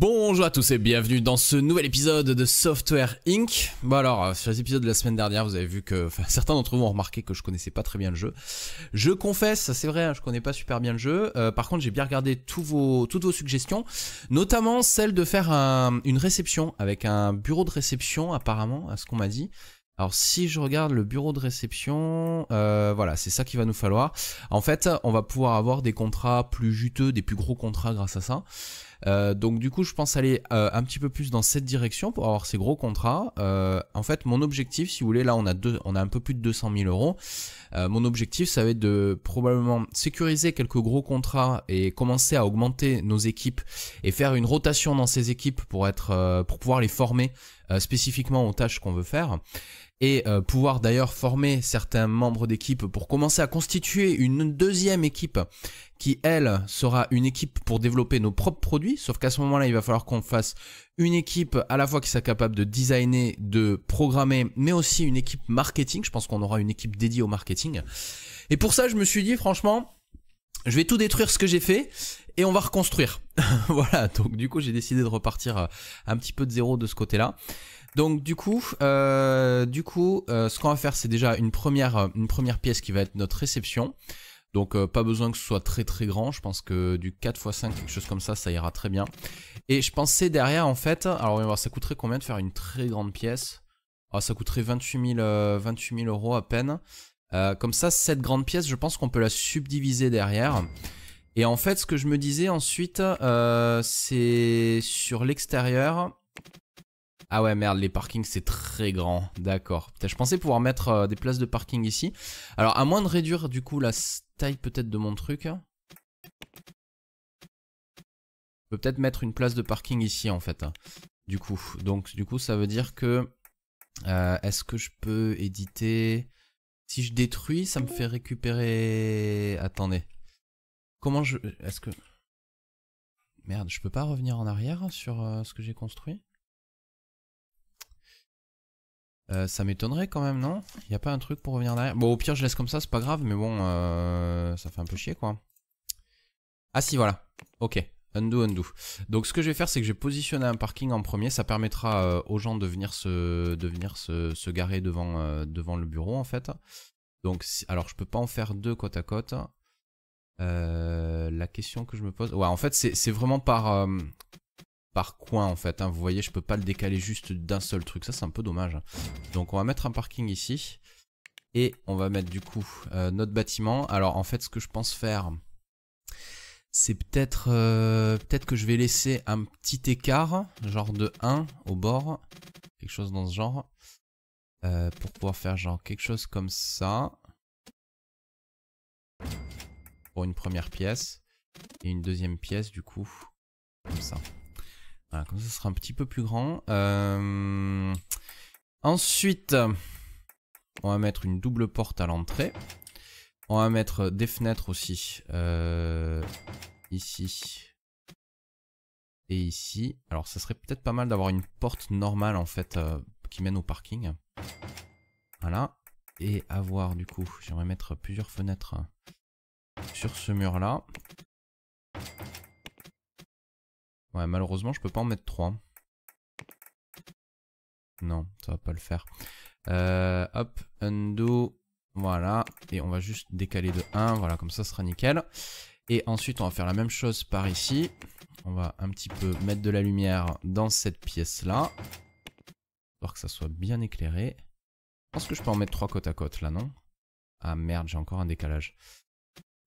Bonjour à tous et bienvenue dans ce nouvel épisode de Software Inc. Bon alors, euh, sur les épisodes de la semaine dernière, vous avez vu que enfin, certains d'entre vous ont remarqué que je connaissais pas très bien le jeu. Je confesse, c'est vrai, hein, je connais pas super bien le jeu. Euh, par contre, j'ai bien regardé tous vos, toutes vos suggestions, notamment celle de faire une réception avec un bureau de réception apparemment, à ce qu'on m'a dit. Alors si je regarde le bureau de réception, euh, voilà, c'est ça qu'il va nous falloir. En fait, on va pouvoir avoir des contrats plus juteux, des plus gros contrats grâce à ça. Euh, donc du coup, je pense aller euh, un petit peu plus dans cette direction pour avoir ces gros contrats. Euh, en fait, mon objectif, si vous voulez, là, on a, on a un peu plus de 200 000 euros. mon objectif, ça va être de probablement sécuriser quelques gros contrats et commencer à augmenter nos équipes et faire une rotation dans ces équipes pour, être, pour pouvoir les former spécifiquement aux tâches qu'on veut faire et pouvoir d'ailleurs former certains membres d'équipe pour commencer à constituer une deuxième équipe qui, elle, sera une équipe pour développer nos propres produits, sauf qu'à ce moment-là, il va falloir qu'on fasse une équipe à la fois qui soit capable de designer, de programmer, mais aussi une équipe marketing. Je pense qu'on aura une équipe dédiée au marketing. Et pour ça, je me suis dit, franchement, je vais tout détruire ce que j'ai fait et on va reconstruire. voilà, donc du coup j'ai décidé de repartir euh, un petit peu de zéro de ce côté-là. Donc du coup, euh, du coup euh, ce qu'on va faire c'est déjà une première, une première pièce qui va être notre réception. Donc euh, pas besoin que ce soit très très grand, je pense que du 4x5, quelque chose comme ça, ça ira très bien. Et je pensais derrière en fait, alors on va voir, ça coûterait combien de faire une très grande pièce alors, ah, Ça coûterait 28 000, euh, euros à peine. Euh, comme ça, cette grande pièce, je pense qu'on peut la subdiviser derrière. Et en fait, ce que je me disais ensuite, c'est sur l'extérieur, ah ouais, merde, les parkings, c'est très grand. D'accord. Je pensais pouvoir mettre euh, des places de parking ici. Alors, à moins de réduire, du coup, la taille peut-être de mon truc. Hein. Je peux peut-être mettre une place de parking ici, en fait. Hein. Du coup, donc, du coup, ça veut dire que... Euh, est-ce que je peux éditer... Si je détruis, ça me fait récupérer... Attendez. Comment je... Est-ce que... Merde, je peux pas revenir en arrière sur euh, ce que j'ai construit euh, ça m'étonnerait quand même, non Il a pas un truc pour revenir derrière Bon, au pire, je laisse comme ça, c'est pas grave, mais bon, euh, ça fait un peu chier, quoi. Ah si, voilà. Ok. Undo, undo. Donc ce que je vais faire, c'est que je vais positionner un parking en premier. Ça permettra euh, aux gens de venir se, se, se garer devant, devant le bureau, en fait. Donc, alors, je peux pas en faire deux côte à côte. la question que je me pose... Ouais, en fait, c'est vraiment par par coin en fait. Hein. Vous voyez, je peux pas le décaler juste d'un seul truc. Ça, c'est un peu dommage. Donc, on va mettre un parking ici. Et on va mettre du coup euh, notre bâtiment. Alors, en fait, ce que je pense faire, c'est peut-être euh, peut-être que je vais laisser un petit écart, genre de 1 au bord. Quelque chose dans ce genre. Euh, pour pouvoir faire genre quelque chose comme ça. Pour une première pièce. Et une deuxième pièce, du coup, comme ça. Voilà, comme ça, sera un petit peu plus grand. Euh, ensuite, on va mettre une double porte à l'entrée. On va mettre des fenêtres aussi. Euh, ici. Et ici. Alors, ça serait peut-être pas mal d'avoir une porte normale, en fait, euh, qui mène au parking. Voilà. Et avoir, du coup, j'aimerais mettre plusieurs fenêtres sur ce mur-là. Ouais, malheureusement, je peux pas en mettre 3. Non, ça va pas le faire. Euh, hop, undo. Voilà. Et on va juste décaler de 1. Voilà, comme ça, ce sera nickel. Et ensuite, on va faire la même chose par ici. On va un petit peu mettre de la lumière dans cette pièce-là. Pour que ça soit bien éclairé. Je pense que je peux en mettre 3 côte à côte, là, non Ah merde, j'ai encore un décalage.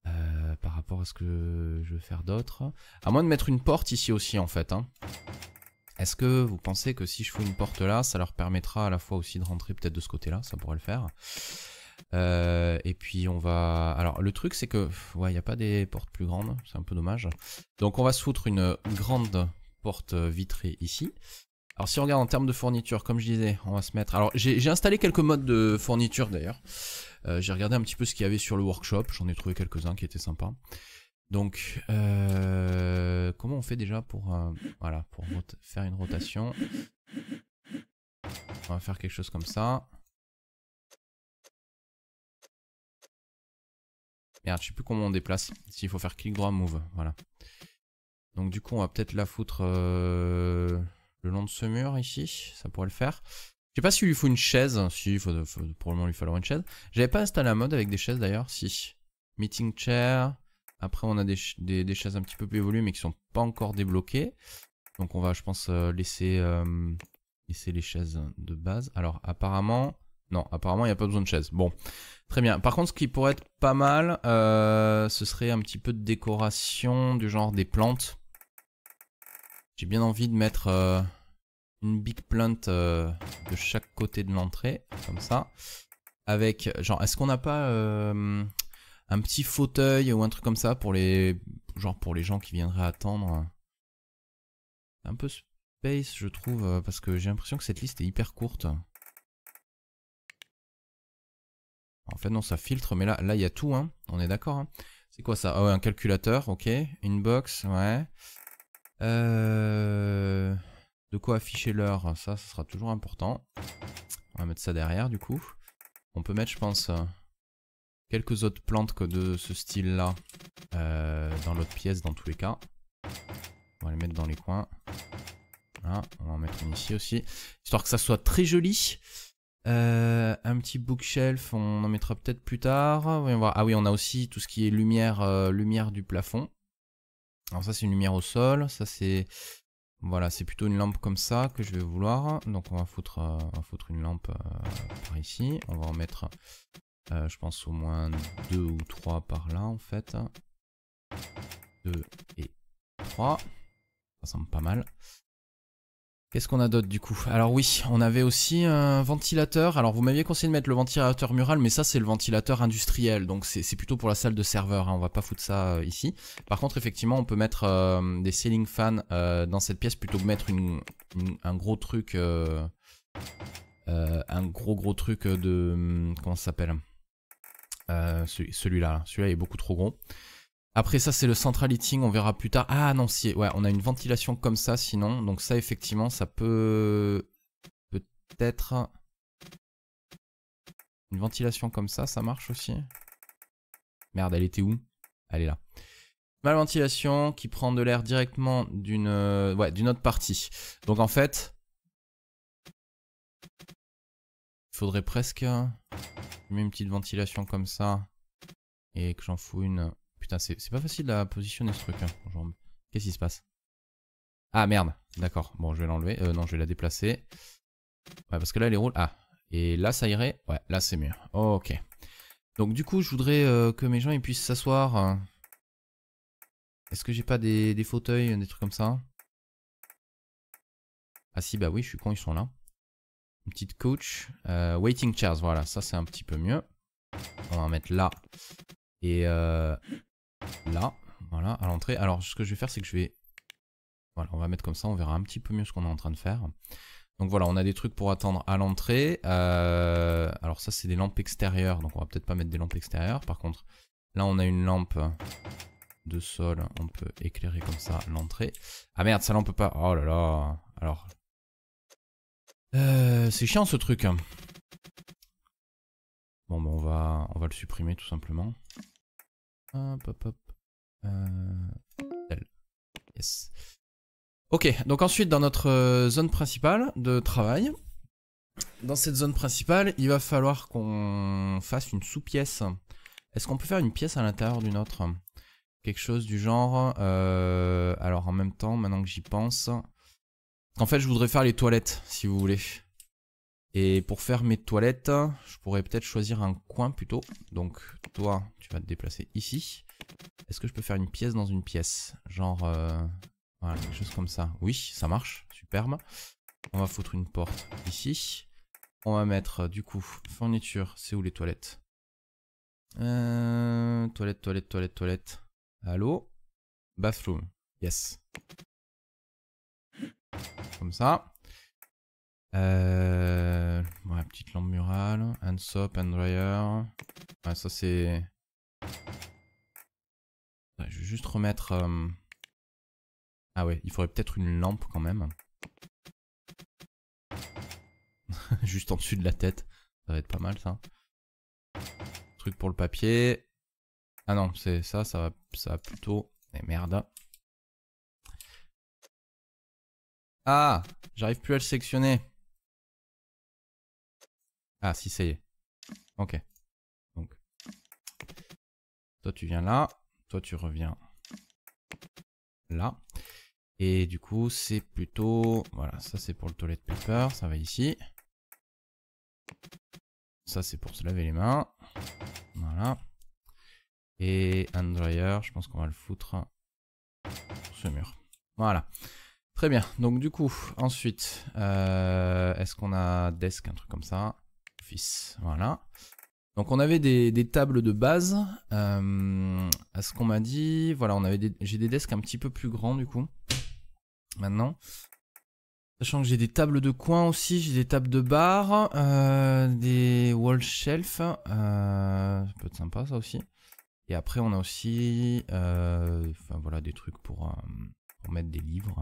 Euh, par rapport à ce que je veux faire d'autre. À moins de mettre une porte ici aussi en fait. Hein. Est-ce que vous pensez que si je fous une porte là, ça leur permettra à la fois aussi de rentrer peut-être de ce côté-là, ça pourrait le faire. Euh, et puis on va... Alors le truc c'est que... Ouais, il n'y a pas des portes plus grandes, c'est un peu dommage. Donc on va se foutre une grande porte vitrée ici. Alors si on regarde en termes de fourniture, comme je disais, on va se mettre... Alors j'ai installé quelques modes de fourniture d'ailleurs. Euh, j'ai regardé un petit peu ce qu'il y avait sur le workshop, j'en ai trouvé quelques-uns qui étaient sympas. Donc, euh, comment on fait déjà pour, euh, voilà, pour faire une rotation On va faire quelque chose comme ça. Merde, je sais plus comment on déplace. S'il faut faire clic droit, move, voilà. Donc du coup, on va peut-être la foutre le long de ce mur ici, ça pourrait le faire. Je sais pas s'il lui faut une chaise. Si, il faut, probablement lui falloir une chaise. J'avais pas installé la mode avec des chaises d'ailleurs. Si. Meeting chair. Après, on a des, chaises un petit peu plus évoluées mais qui sont pas encore débloquées. Donc, on va, je pense, euh, laisser, euh, laisser les chaises de base. Alors, apparemment. Non, apparemment, il n'y a pas besoin de chaises. Bon, très bien. Par contre, ce qui pourrait être pas mal, euh, ce serait un petit peu de décoration du genre des plantes. J'ai bien envie de mettre une big plante euh, de chaque côté de l'entrée, comme ça. Avec, genre, est-ce qu'on n'a pas euh, un petit fauteuil ou un truc comme ça pour les, genre pour les gens qui viendraient attendre Un peu space, je trouve, euh, parce que j'ai l'impression que cette liste est hyper courte. En fait, non, ça filtre, mais là, là, il y a tout, hein. On est d'accord, hein. C'est quoi ça Ah un calculateur, ok. Une box, ouais. Euh... De quoi afficher l'heure, ça, ça sera toujours important. On va mettre ça derrière du coup. On peut mettre, je pense, euh, quelques autres plantes que de ce style-là euh, dans l'autre pièce dans tous les cas. On va les mettre dans les coins. Ah, on va en mettre une ici aussi. Histoire que ça soit très joli. Euh, un petit bookshelf, on en mettra peut-être plus tard. Ah oui, on a aussi tout ce qui est lumière, lumière du plafond. Alors ça c'est une lumière au sol, ça c'est voilà, c'est plutôt une lampe comme ça que je vais vouloir. Donc on va foutre, euh, une lampe euh, par ici. On va en mettre, euh, je pense, au moins deux ou trois par là, en fait. Deux et trois. Ça semble pas mal. Qu'est-ce qu'on a d'autre du coup Alors oui, on avait aussi un ventilateur. Alors vous m'aviez conseillé de mettre le ventilateur mural, mais ça c'est le ventilateur industriel, donc c'est plutôt pour la salle de serveur, hein. on va pas foutre ça euh, ici. Par contre effectivement on peut mettre euh, des ceiling fans euh, dans cette pièce plutôt que mettre un gros truc... un gros gros truc de... Hum, comment ça s'appelle Celui-là, celui-là est beaucoup trop gros. Après ça, c'est le central heating, on verra plus tard. Ah non, si, ouais, on a une ventilation comme ça sinon. Donc ça, effectivement, ça peut... Peut-être... Une ventilation comme ça, ça marche aussi. Merde, elle était où Elle est là. ma ventilation qui prend de l'air directement d'une euh, ouais, d'une autre partie. Donc en fait, il faudrait presque... Je euh, une petite ventilation comme ça et que j'en fous une Putain, c'est pas facile à positionner ce truc. Hein, Qu'est-ce qui se passe Ah merde, d'accord. Bon, je vais l'enlever. Euh, non, je vais la déplacer. Ouais, parce que là, elle est roule. Ah, et là, ça irait. Ouais, là, c'est mieux. Ok. Donc, du coup, je voudrais euh, que mes gens ils puissent s'asseoir. Hein. Est-ce que j'ai pas des, fauteuils, des trucs comme ça Ah si, bah oui, je suis con, ils sont là. Une petite coach. Euh, waiting chairs, voilà, ça c'est un petit peu mieux. On va en mettre là. Et euh, là, voilà, à l'entrée. Alors, ce que je vais faire, c'est que je vais... Voilà, on va mettre comme ça, on verra un petit peu mieux ce qu'on est en train de faire. Donc voilà, on a des trucs pour attendre à l'entrée. Euh, alors ça, c'est des lampes extérieures, donc on va peut-être pas mettre des lampes extérieures. Par contre, là, on a une lampe de sol, on peut éclairer comme ça l'entrée. Ah merde, ça on peut pas... Oh là là Alors... Euh, c'est chiant ce truc. Bon, ben on va, on va le supprimer tout simplement. Hop, hop, euh, Yes. Ok, donc ensuite dans notre euh, zone principale de travail, dans cette zone principale, il va falloir qu'on fasse une sous-pièce. Est-ce qu'on peut faire une pièce à l'intérieur d'une autre Quelque chose du genre... Euh, alors en même temps, maintenant que j'y pense... En fait, je voudrais faire les toilettes, si vous voulez. Et pour faire mes toilettes, je pourrais peut-être choisir un coin plutôt. Donc toi, tu vas te déplacer ici. Est-ce que je peux faire une pièce dans une pièce Genre, euh, voilà, quelque chose comme ça. Oui, ça marche, superbe. On va foutre une porte ici. On va mettre euh, du coup fourniture, c'est où les toilettes euh, Toilette, toilette, toilette, toilette. Allô Bathroom, yes. Comme ça. Euh, Ouais, petite lampe murale. Hand soap, hand dryer. Ouais, ça c'est... je vais juste remettre... Euh, ah ouais, il faudrait peut-être une lampe quand même. juste en dessus de la tête. Ça va être pas mal ça. Truc pour le papier. Ah non, c'est ça, ça va, ça plutôt... Eh merde. Ah J'arrive plus à le sectionner. Ah si, ça y est. Ok. Donc. Toi tu viens là, toi tu reviens là. Et du coup c'est plutôt... Voilà, ça c'est pour le toilet paper, ça va ici. Ça c'est pour se laver les mains. Voilà. Et un je pense qu'on va le foutre sur ce mur. Voilà. Très bien. Donc du coup, ensuite, euh, est-ce qu'on a desk, un truc comme ça voilà. Donc on avait des, tables de base. Euh, à ce qu'on m'a dit, voilà, on avait j'ai des desks un petit peu plus grands du coup. Maintenant. Sachant que j'ai des tables de coin aussi, j'ai des tables de bar, euh, des wall shelf. Euh, peut être sympa ça aussi. Et après on a aussi voilà, des trucs pour, pour mettre des livres.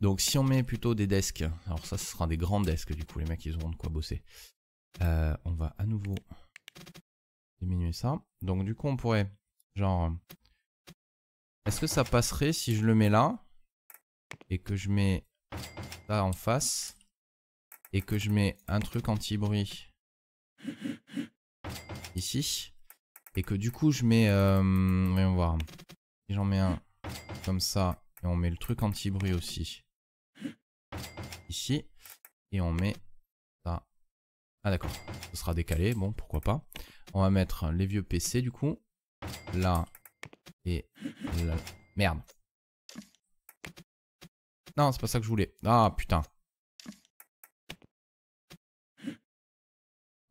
Donc si on met plutôt des desks, alors ça ce sera des grands desks du coup les mecs ils auront de quoi bosser. Euh, on va à nouveau diminuer ça. Donc du coup, on pourrait, genre, est-ce que ça passerait si je le mets là et que je mets ça en face et que je mets un truc anti-bruit ici et que du coup je mets, euh, voyons voir, j'en mets un comme ça et on met le truc anti-bruit aussi ici et on met ça ah d'accord, ce sera décalé, bon pourquoi pas. On va mettre les vieux PC du coup. Là et là. Merde. Non, c'est pas ça que je voulais. Ah putain.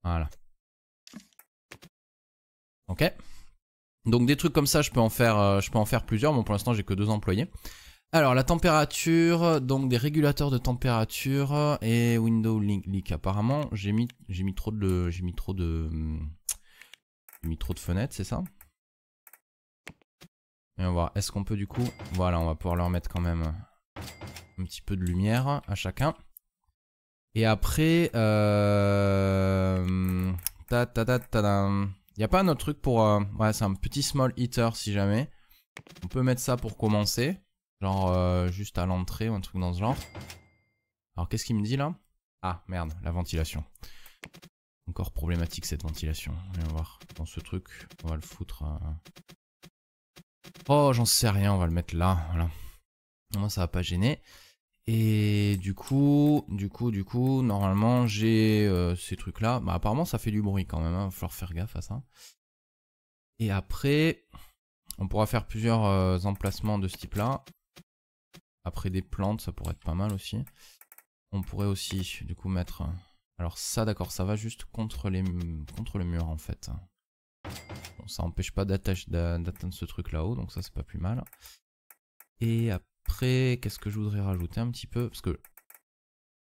Voilà. Ok. Donc des trucs comme ça, je peux en faire, euh, je peux en faire plusieurs. Bon, pour l'instant, j'ai que deux employés. Alors la température, donc des régulateurs de température et window Link. leak. Apparemment, j'ai mis j'ai mis trop de j'ai mis trop de j'ai mis trop de fenêtres, c'est ça Et on va voir, est-ce qu'on peut du coup, voilà, on va pouvoir leur mettre quand même un petit peu de lumière à chacun. Et après, euh, ta Y a pas un autre truc pour, euh, ouais, c'est un petit small heater si jamais. On peut mettre ça pour commencer. Genre euh, juste à l'entrée ou un truc dans ce genre. Alors qu'est-ce qu'il me dit là Ah merde, la ventilation. Encore problématique cette ventilation. on va voir. Dans ce truc, on va le foutre. Euh. Oh, j'en sais rien, on va le mettre là. Voilà. Moi, ça va pas gêner. Et du coup, du coup, du coup, normalement, j'ai euh, ces trucs-là. Bah, apparemment, ça fait du bruit quand même. Il hein. va falloir faire gaffe à ça. Et après, on pourra faire plusieurs emplacements de ce type-là. Après des plantes, ça pourrait être pas mal aussi. On pourrait aussi, du coup, mettre... Alors ça, d'accord, ça va juste contre, les... contre le mur, en fait. ça empêche pas d'atteindre ce truc là-haut, donc ça, c'est pas plus mal. Et après, qu'est-ce que je voudrais rajouter un petit peu Parce que,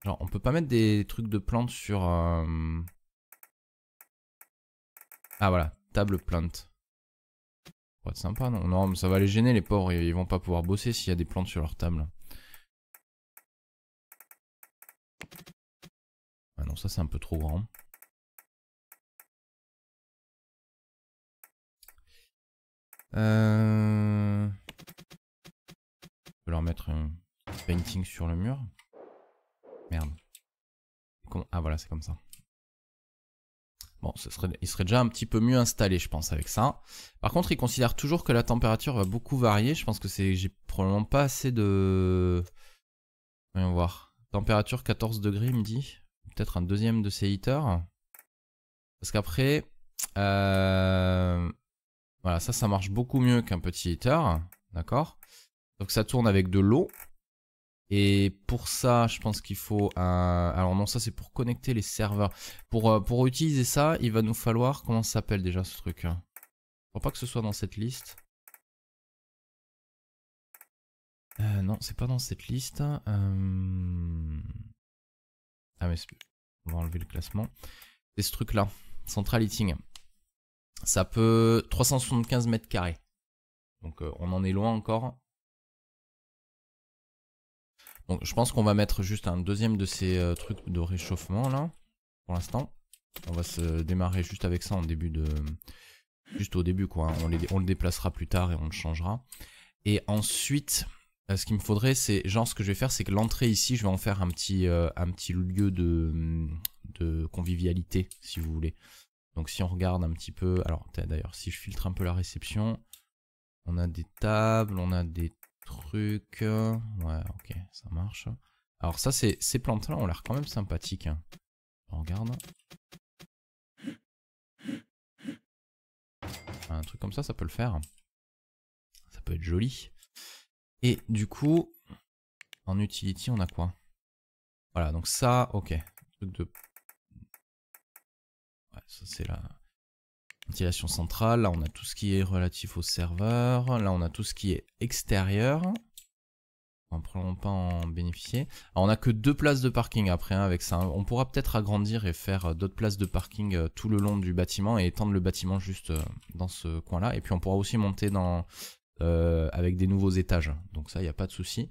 genre, on peut pas mettre des trucs de plantes sur... Euh, ah voilà, table plante être sympa, non Non, mais ça va les gêner, les pauvres. Ils vont pas pouvoir bosser s'il y a des plantes sur leur table. Ah non, ça c'est un peu trop grand. Euh... Je vais leur mettre un painting sur le mur. Merde. Ah voilà, c'est comme ça. Bon, ce serait, il serait déjà un petit peu mieux installé, je pense, avec ça. Par contre, il considère toujours que la température va beaucoup varier. Je pense que c'est, j'ai probablement pas assez de... Voyons voir. Température 14 degrés, il me dit. Peut-être un deuxième de ces heaters. Parce qu'après... Euh, voilà, ça, ça marche beaucoup mieux qu'un petit heater. D'accord Donc ça tourne avec de l'eau. Et pour ça, je pense qu'il faut un... Alors non, ça c'est pour connecter les serveurs. Pour, euh, pour utiliser ça, il va nous falloir... Comment ça s'appelle déjà ce truc Je hein crois pas que ce soit dans cette liste. Euh, non, c'est pas dans cette liste. Euh, ah mais on va enlever le classement. C'est ce truc là, Central Heating. Ça peut 375 mètres carrés. Donc euh, on en est loin encore. Donc je pense qu'on va mettre juste un deuxième de ces euh, trucs de réchauffement là, pour l'instant. On va se démarrer juste avec ça en début de... Juste au début quoi, hein. on, les... on, le déplacera plus tard et on le changera. Et ensuite, euh, ce qu'il me faudrait c'est, genre ce que je vais faire c'est que l'entrée ici, je vais en faire un petit, euh, un petit lieu de, de convivialité si vous voulez. Donc si on regarde un petit peu, alors d'ailleurs si je filtre un peu la réception, on a des tables, on a des truc. Euh, ouais, ok, ça marche. Alors ça, c'est ces plantes-là ont l'air quand même sympathique hein. On regarde. Un truc comme ça, ça peut le faire. Ça peut être joli. Et du coup, en utility, on a quoi Voilà, donc ça, ok. de... Ouais, ça c'est là ventilation centrale. Là, on a tout ce qui est relatif au serveur. Là, on a tout ce qui est extérieur. On ne pas en bénéficier. on n'a que deux places de parking après hein, avec ça. Hein. On pourra peut-être agrandir et faire euh, d'autres places de parking euh, tout le long du bâtiment et étendre le bâtiment juste euh, dans ce coin-là. Et puis on pourra aussi monter dans, avec des nouveaux étages. Donc ça, il n'y a pas de souci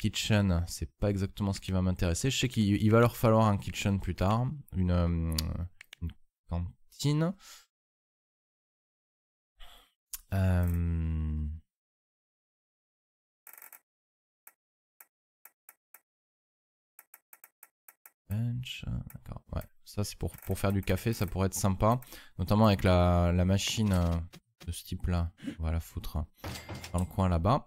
kitchen, c'est pas exactement ce qui va m'intéresser. Je sais qu'il va leur falloir un kitchen plus tard, une, euh, cantine. Euh, bench, ouais. Ça c'est pour, pour faire du café, ça pourrait être sympa. Notamment avec la, la machine euh, de ce type là. On va la foutre dans le coin là-bas.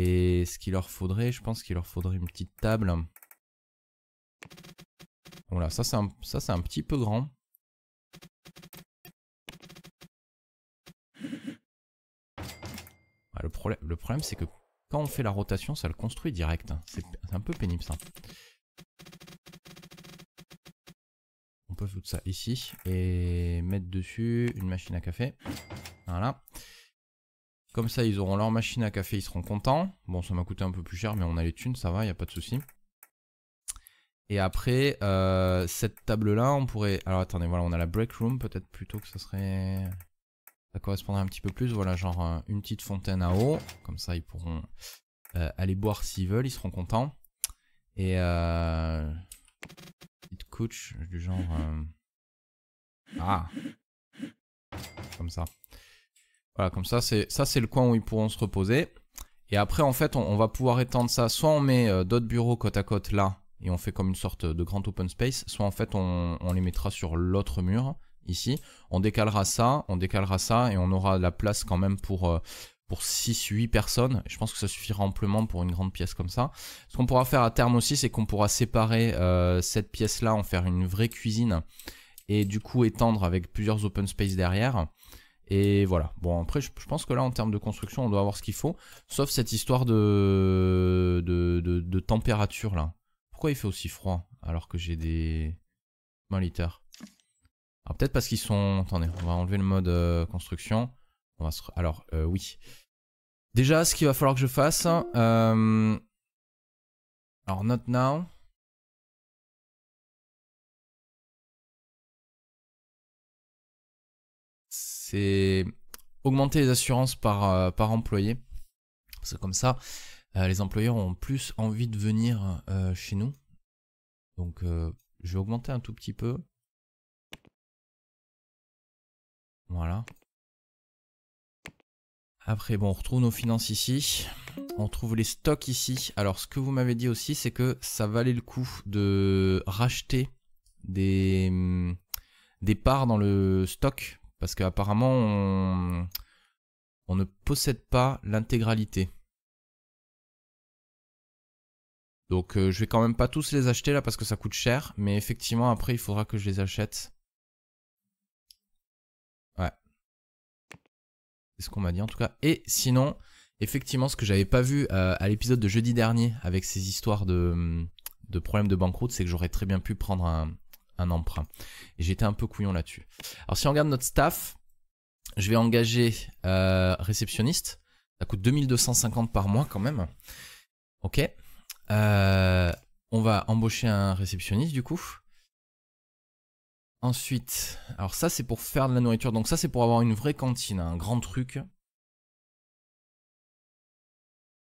Et ce qu'il leur faudrait, je pense qu'il leur faudrait une petite table. Voilà, ça c'est un, un petit peu grand. Ah, le, problème, le problème c'est que quand on fait la rotation, ça le construit direct. C'est un peu pénible ça. On peut foutre ça ici et mettre dessus une machine à café. Voilà. Comme ça, ils auront leur machine à café, ils seront contents. Bon, ça m'a coûté un peu plus cher, mais on a les thunes, ça va, il n'y a pas de souci. Et après, euh, cette table-là, on pourrait... Alors attendez, voilà, on a la break room, peut-être plutôt que ça serait... Ça correspondrait un petit peu plus, voilà, genre euh, une petite fontaine à eau. Comme ça, ils pourront euh, aller boire s'ils veulent, ils seront contents. Et... Petite couche, du genre... Ah Comme ça. Voilà, comme ça, c'est ça c'est le coin où ils pourront se reposer. Et après, en fait, on, va pouvoir étendre ça. Soit on met euh, d'autres bureaux côte à côte là, et on fait comme une sorte de grand open space. Soit en fait, on, les mettra sur l'autre mur, ici. On décalera ça, on décalera ça, et on aura la place quand même pour... Euh, pour 6-8 personnes. Je pense que ça suffira amplement pour une grande pièce comme ça. Ce qu'on pourra faire à terme aussi, c'est qu'on pourra séparer euh, cette pièce-là, en faire une vraie cuisine, et du coup étendre avec plusieurs open space derrière. Et voilà. Bon, après, je, pense que là, en termes de construction, on doit avoir ce qu'il faut. Sauf cette histoire de, de, température, là. Pourquoi il fait aussi froid alors que j'ai des moniteurs Alors, peut-être parce qu'ils sont... Attendez, on va enlever le mode euh, construction. On va Alors, euh, oui. Déjà, ce qu'il va falloir que je fasse... Euh, alors, not now. c'est augmenter les assurances par, euh, par employé. C'est comme ça, euh, les employeurs ont plus envie de venir euh, chez nous. Donc, je vais augmenter un tout petit peu. Voilà. Après, bon, on retrouve nos finances ici. On trouve les stocks ici. Alors, ce que vous m'avez dit aussi, c'est que ça valait le coup de racheter des, hum, des parts dans le stock parce qu'apparemment, on... on ne possède pas l'intégralité. Donc euh, je vais quand même pas tous les acheter là parce que ça coûte cher. Mais effectivement, après, il faudra que je les achète. Ouais. C'est ce qu'on m'a dit en tout cas. Et sinon, effectivement, ce que j'avais pas vu euh, à l'épisode de jeudi dernier avec ces histoires de, de problèmes de banqueroute, c'est que j'aurais très bien pu prendre un, un emprunt. Et j'étais un peu couillon là-dessus. Alors si on regarde notre staff, je vais engager euh, réceptionniste. Ça coûte 2250 par mois quand même. Ok. Euh, on va embaucher un réceptionniste du coup. Ensuite, alors ça c'est pour faire de la nourriture. Donc ça c'est pour avoir une vraie cantine, un grand truc.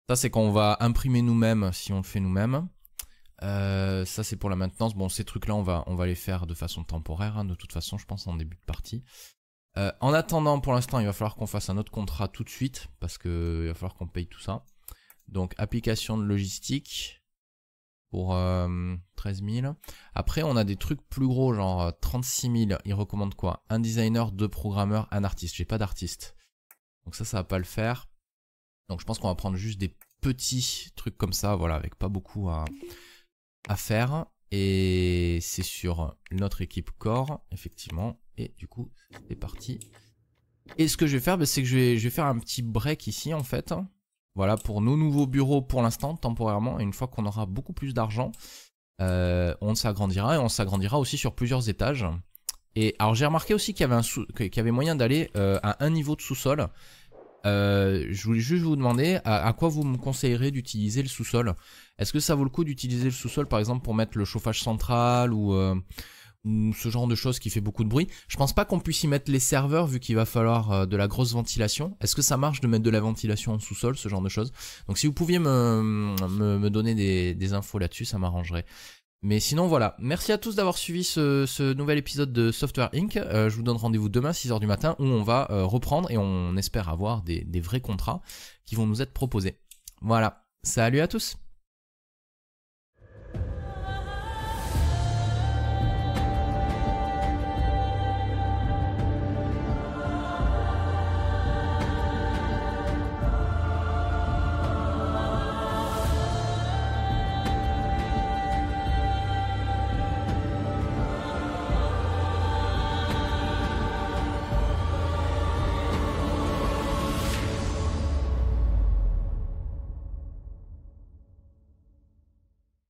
Ça c'est qu'on va imprimer nous-mêmes si on le fait nous-mêmes. Euh, ça c'est pour la maintenance. Bon, ces trucs-là, on va, on va les faire de façon temporaire, hein. de toute façon, je pense, en début de partie. Euh, en attendant, pour l'instant, il va falloir qu'on fasse un autre contrat tout de suite, parce qu'il va falloir qu'on paye tout ça. Donc, application de logistique pour 13 euh, 000. Après, on a des trucs plus gros, genre 36 000. Ils recommandent quoi Un designer, deux programmeurs, un artiste. J'ai pas d'artiste. Donc ça, ça va pas le faire. Donc je pense qu'on va prendre juste des petits trucs comme ça, voilà, avec pas beaucoup à faire. Et c'est sur notre équipe corps, effectivement. Et du coup, c'est parti. Et ce que je vais faire, bah, c'est que je vais, faire un petit break ici, en fait. Voilà, pour nos nouveaux bureaux pour l'instant, temporairement. Et une fois qu'on aura beaucoup plus d'argent, euh, on s'agrandira. Et on s'agrandira aussi sur plusieurs étages. Et alors j'ai remarqué aussi qu'il y, y avait, moyen d'aller euh, à un niveau de sous-sol. Euh, je voulais juste vous demander à, quoi vous me conseillerez d'utiliser le sous-sol. Est-ce que ça vaut le coup d'utiliser le sous-sol par exemple pour mettre le chauffage central ou, euh, ce genre de choses qui fait beaucoup de bruit Je pense pas qu'on puisse y mettre les serveurs vu qu'il va falloir euh, de la grosse ventilation. Est-ce que ça marche de mettre de la ventilation en sous-sol, ce genre de choses Donc si vous pouviez me, donner des infos là-dessus, ça m'arrangerait. Mais sinon, voilà. Merci à tous d'avoir suivi ce, nouvel épisode de Software Inc. Euh, je vous donne rendez-vous demain, 6h du matin, où on va euh, reprendre et on espère avoir des, des vrais contrats qui vont nous être proposés. Voilà. Salut à tous!